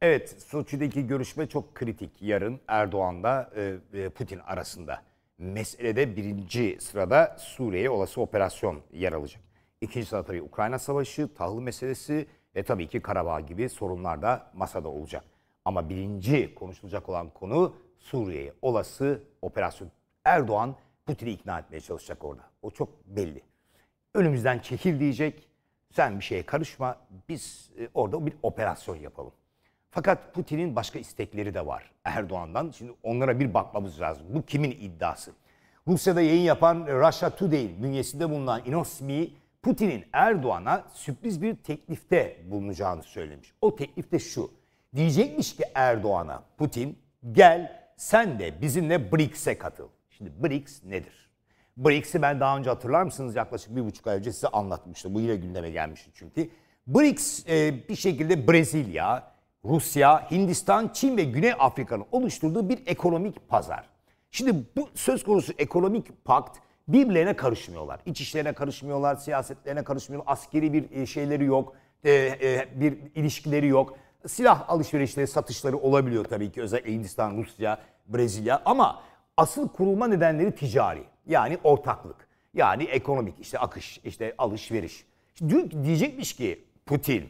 Evet, Soçi'deki görüşme çok kritik. Yarın Erdoğan'la e, e, Putin arasında. Meselede birinci sırada Suriye'ye olası operasyon yer alacak. İkinci sırada tabii Ukrayna Savaşı, tahıl meselesi ve tabii ki Karabağ gibi sorunlar da masada olacak. Ama birinci konuşulacak olan konu Suriye'ye olası operasyon. Erdoğan Putin'i ikna etmeye çalışacak orada. O çok belli. Önümüzden çekil diyecek. Sen bir şeye karışma. Biz e, orada bir operasyon yapalım. Fakat Putin'in başka istekleri de var Erdoğan'dan. Şimdi onlara bir bakmamız lazım. Bu kimin iddiası? Rusya'da yayın yapan Russia Today bünyesinde bulunan Inosmi Putin'in Erdoğan'a sürpriz bir teklifte bulunacağını söylemiş. O teklif de şu. Diyecekmiş ki Erdoğan'a Putin gel sen de bizimle BRICS'e katıl. Şimdi BRICS nedir? BRICS'i ben daha önce hatırlar mısınız? Yaklaşık bir buçuk ay önce size anlatmıştım. Bu yine gündeme gelmişti çünkü. BRICS e, bir şekilde Brezilya, Rusya, Hindistan, Çin ve Güney Afrika'nın oluşturduğu bir ekonomik pazar. Şimdi bu söz konusu ekonomik pakt birbirlerine karışmıyorlar. İç işlerine karışmıyorlar, siyasetlerine karışmıyorlar. Askeri bir e, şeyleri yok, e, e, bir ilişkileri yok. Silah alışverişleri, satışları olabiliyor tabii ki özellikle Hindistan, Rusya, Brezilya ama asıl kurulma nedenleri ticari. Yani ortaklık. Yani ekonomik işte akış, işte alışveriş. Şimdi diyecekmiş ki Putin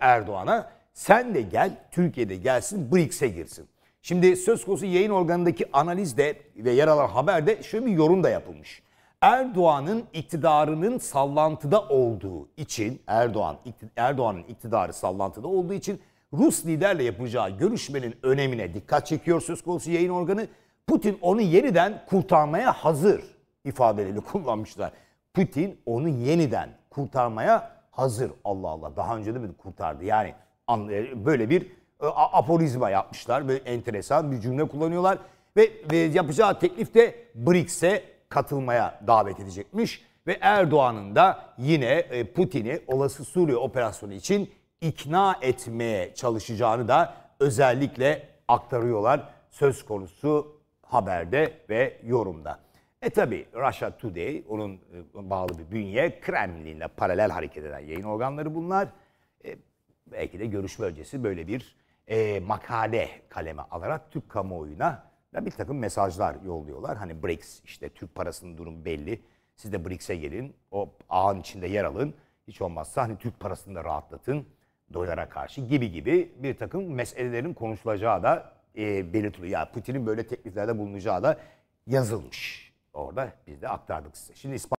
Erdoğan'a sen de gel, Türkiye'de gelsin, BRICS'e girsin. Şimdi söz konusu yayın organındaki analizde ve yer alan haberde şöyle bir yorum da yapılmış. Erdoğan'ın iktidarının sallantıda olduğu için Erdoğan Erdoğan'ın iktidarı sallantıda olduğu için Rus liderle yapacağı görüşmenin önemine dikkat çekiyor söz konusu yayın organı. Putin onu yeniden kurtarmaya hazır ifadelerini kullanmışlar. Putin onu yeniden kurtarmaya hazır. Allah Allah daha önce de mi kurtardı? Yani e, böyle bir e, aforizma yapmışlar ve enteresan bir cümle kullanıyorlar. Ve, ve yapacağı teklif de BRICS'e katılmaya davet edecekmiş. Ve Erdoğan'ın da yine e, Putin'i olası Suriye operasyonu için ikna etmeye çalışacağını da özellikle aktarıyorlar söz konusu haberde ve yorumda. E tabi Russia Today, onun bağlı bir bünye, Kremlin'le paralel hareket eden yayın organları bunlar. E, belki de görüşme öncesi böyle bir e, makale kaleme alarak Türk kamuoyuna da bir takım mesajlar yolluyorlar. Hani BRICS işte Türk parasının durumu belli. Siz de BRICS'e gelin. O ağın içinde yer alın. Hiç olmazsa hani Türk parasını da rahatlatın dolara karşı gibi gibi bir takım meselelerin konuşulacağı da e, belirtiliyor. Yani Putin'in böyle tekliflerde bulunacağı da yazılmış. Orada biz de aktardık size. Şimdi İspanya